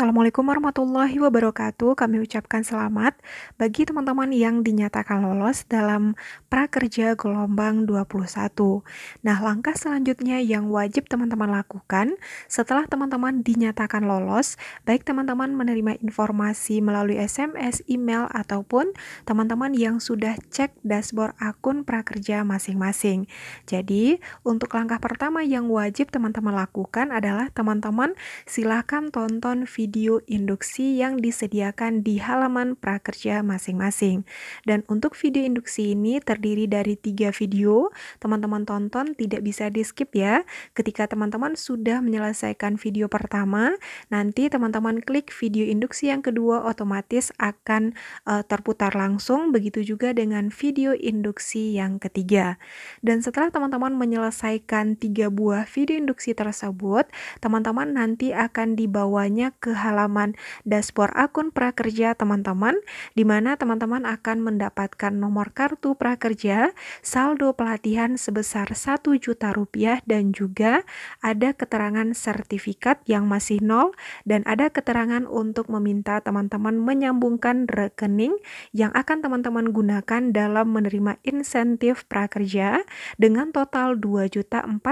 Assalamualaikum warahmatullahi wabarakatuh. Kami ucapkan selamat bagi teman-teman yang dinyatakan lolos dalam prakerja gelombang 21. Nah, langkah selanjutnya yang wajib teman-teman lakukan setelah teman-teman dinyatakan lolos, baik teman-teman menerima informasi melalui SMS, email ataupun teman-teman yang sudah cek dashboard akun prakerja masing-masing. Jadi, untuk langkah pertama yang wajib teman-teman lakukan adalah teman-teman silahkan tonton video video induksi yang disediakan di halaman prakerja masing-masing. Dan untuk video induksi ini terdiri dari tiga video. Teman-teman tonton tidak bisa di-skip ya. Ketika teman-teman sudah menyelesaikan video pertama, nanti teman-teman klik video induksi yang kedua otomatis akan uh, terputar langsung. Begitu juga dengan video induksi yang ketiga. Dan setelah teman-teman menyelesaikan tiga buah video induksi tersebut, teman-teman nanti akan dibawanya ke ke halaman dashboard akun prakerja teman-teman, di mana teman-teman akan mendapatkan nomor kartu prakerja, saldo pelatihan sebesar 1 juta rupiah, dan juga ada keterangan sertifikat yang masih nol, dan ada keterangan untuk meminta teman-teman menyambungkan rekening yang akan teman-teman gunakan dalam menerima insentif prakerja dengan total 2.400.000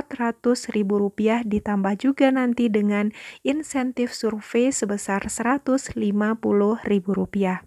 rupiah ditambah juga nanti dengan insentif survei sebesar Rp150.000.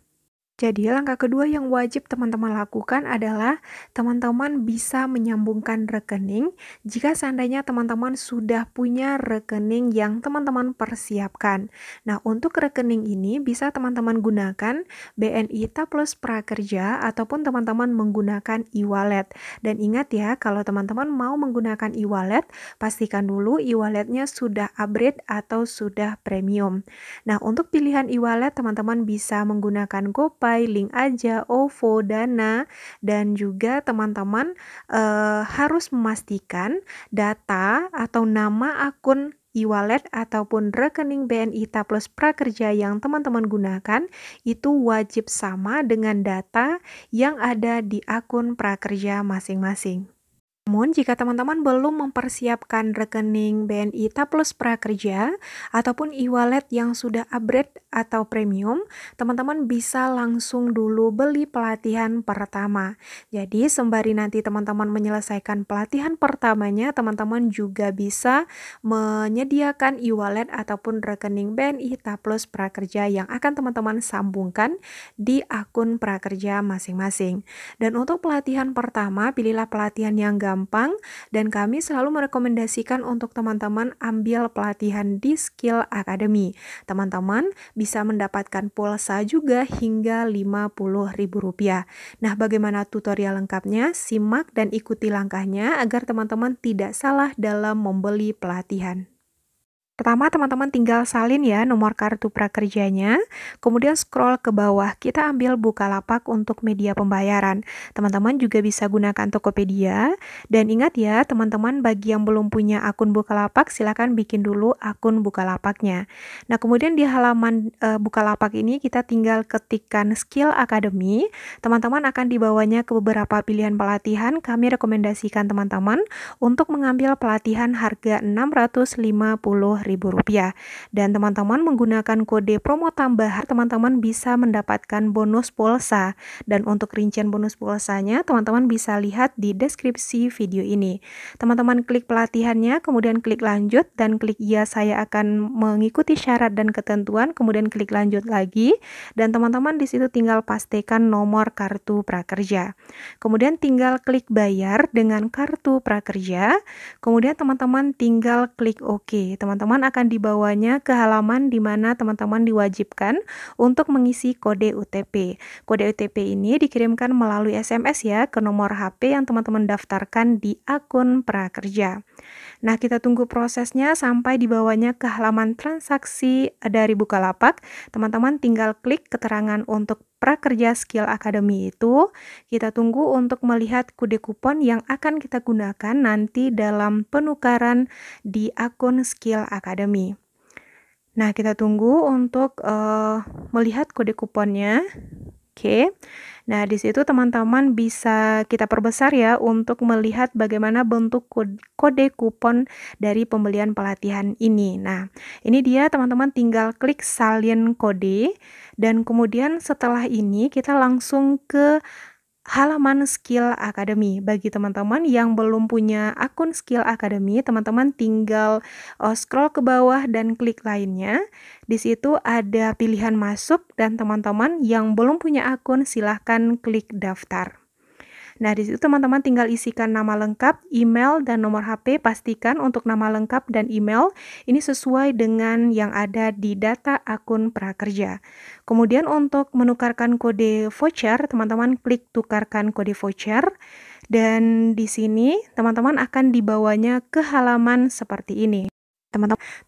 Jadi, langkah kedua yang wajib teman-teman lakukan adalah teman-teman bisa menyambungkan rekening jika seandainya teman-teman sudah punya rekening yang teman-teman persiapkan. Nah, untuk rekening ini bisa teman-teman gunakan BNI Taplus Prakerja ataupun teman-teman menggunakan e-wallet. Dan ingat ya, kalau teman-teman mau menggunakan e-wallet, pastikan dulu e-walletnya sudah upgrade atau sudah premium. Nah, untuk pilihan e-wallet, teman-teman bisa menggunakan GoPay Shopify, Link Aja, OVO, Dana, dan juga teman-teman uh, harus memastikan data atau nama akun e-wallet ataupun rekening BNI Taplus Prakerja yang teman-teman gunakan itu wajib sama dengan data yang ada di akun prakerja masing-masing. Namun, jika teman-teman belum mempersiapkan rekening BNI Taplus Prakerja ataupun e-wallet yang sudah upgrade atau premium, teman-teman bisa langsung dulu beli pelatihan pertama. Jadi, sembari nanti teman-teman menyelesaikan pelatihan pertamanya, teman-teman juga bisa menyediakan e-wallet ataupun rekening BNI Taplus Prakerja yang akan teman-teman sambungkan di akun prakerja masing-masing. Dan untuk pelatihan pertama, pilihlah pelatihan yang gampang dan kami selalu merekomendasikan untuk teman-teman ambil pelatihan di Skill Academy. Teman-teman bisa mendapatkan pulsa juga hingga Rp50.000. Nah, bagaimana tutorial lengkapnya? Simak dan ikuti langkahnya agar teman-teman tidak salah dalam membeli pelatihan. Pertama, teman-teman tinggal salin ya nomor kartu prakerjanya, kemudian scroll ke bawah, kita ambil Bukalapak untuk media pembayaran. Teman-teman juga bisa gunakan Tokopedia, dan ingat ya teman-teman bagi yang belum punya akun Bukalapak, silahkan bikin dulu akun Bukalapaknya. Nah, kemudian di halaman e, Bukalapak ini kita tinggal ketikkan Skill Academy, teman-teman akan dibawanya ke beberapa pilihan pelatihan, kami rekomendasikan teman-teman untuk mengambil pelatihan harga 650 ribu rp dan teman-teman menggunakan kode promo tambahan teman-teman bisa mendapatkan bonus pulsa dan untuk rincian bonus pulsanya teman-teman bisa lihat di deskripsi video ini. Teman-teman klik pelatihannya kemudian klik lanjut dan klik ya saya akan mengikuti syarat dan ketentuan kemudian klik lanjut lagi dan teman-teman di situ tinggal pastikan nomor kartu prakerja. Kemudian tinggal klik bayar dengan kartu prakerja. Kemudian teman-teman tinggal klik OK. Teman-teman teman-teman akan dibawanya ke halaman di mana teman-teman diwajibkan untuk mengisi kode UTP. Kode UTP ini dikirimkan melalui SMS ya ke nomor HP yang teman-teman daftarkan di akun prakerja. Nah, kita tunggu prosesnya sampai dibawanya ke halaman transaksi dari Bukalapak. Teman-teman tinggal klik keterangan untuk prakerja skill academy itu kita tunggu untuk melihat kode kupon yang akan kita gunakan nanti dalam penukaran di akun skill academy nah kita tunggu untuk uh, melihat kode kuponnya Oke. Nah, di situ teman-teman bisa kita perbesar ya untuk melihat bagaimana bentuk kode kupon dari pembelian pelatihan ini. Nah, ini dia teman-teman tinggal klik salin kode dan kemudian setelah ini kita langsung ke halaman Skill Academy. Bagi teman-teman yang belum punya akun Skill Academy, teman-teman tinggal uh, scroll ke bawah dan klik lainnya. Di situ ada pilihan masuk dan teman-teman yang belum punya akun silahkan klik daftar. Nah, di situ teman-teman tinggal isikan nama lengkap, email, dan nomor HP. Pastikan untuk nama lengkap dan email ini sesuai dengan yang ada di data akun prakerja. Kemudian untuk menukarkan kode voucher, teman-teman klik tukarkan kode voucher. Dan di sini teman-teman akan dibawanya ke halaman seperti ini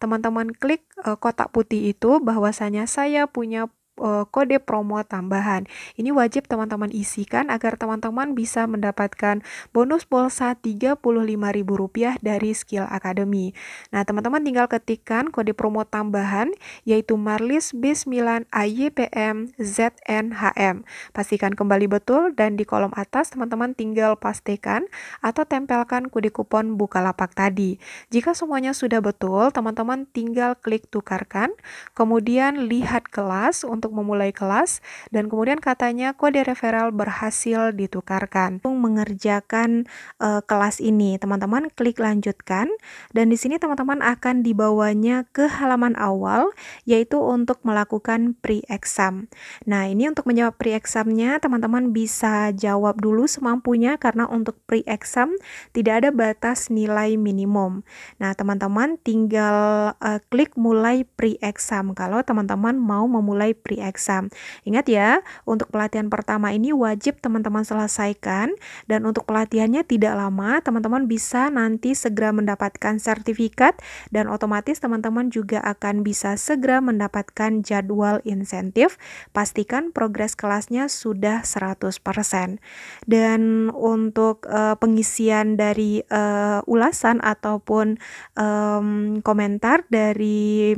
teman-teman klik eh, kotak putih itu bahwasanya saya punya Eh, kode promo tambahan. Ini wajib teman-teman isikan agar teman-teman bisa mendapatkan bonus pulsa Rp35.000 dari Skill Academy. Nah, teman-teman tinggal ketikkan kode promo tambahan yaitu Marlis B9 AYPM ZNHM. Pastikan kembali betul dan di kolom atas teman-teman tinggal pastikan atau tempelkan kode kupon Bukalapak tadi. Jika semuanya sudah betul, teman-teman tinggal klik tukarkan, kemudian lihat kelas untuk untuk memulai kelas dan kemudian katanya kode referral berhasil ditukarkan. untuk Mengerjakan uh, kelas ini, teman-teman klik lanjutkan dan di sini teman-teman akan dibawanya ke halaman awal yaitu untuk melakukan pre-exam. Nah, ini untuk menjawab pre-examnya teman-teman bisa jawab dulu semampunya karena untuk pre-exam tidak ada batas nilai minimum. Nah, teman-teman tinggal uh, klik mulai pre-exam kalau teman-teman mau memulai pre pre-exam. Ingat ya, untuk pelatihan pertama ini wajib teman-teman selesaikan dan untuk pelatihannya tidak lama, teman-teman bisa nanti segera mendapatkan sertifikat dan otomatis teman-teman juga akan bisa segera mendapatkan jadwal insentif. Pastikan progres kelasnya sudah 100%. Dan untuk uh, pengisian dari uh, ulasan ataupun um, komentar dari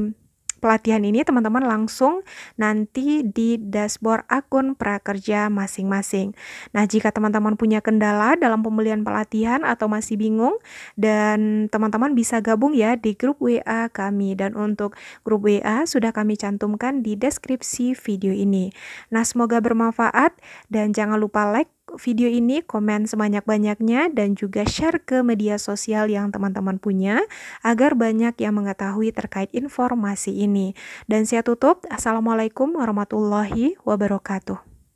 pelatihan ini teman-teman langsung nanti di dashboard akun prakerja masing-masing. Nah, jika teman-teman punya kendala dalam pembelian pelatihan atau masih bingung dan teman-teman bisa gabung ya di grup WA kami dan untuk grup WA sudah kami cantumkan di deskripsi video ini. Nah, semoga bermanfaat dan jangan lupa like video ini, komen sebanyak-banyaknya, dan juga share ke media sosial yang teman-teman punya agar banyak yang mengetahui terkait informasi ini. Dan saya tutup, Assalamualaikum warahmatullahi wabarakatuh.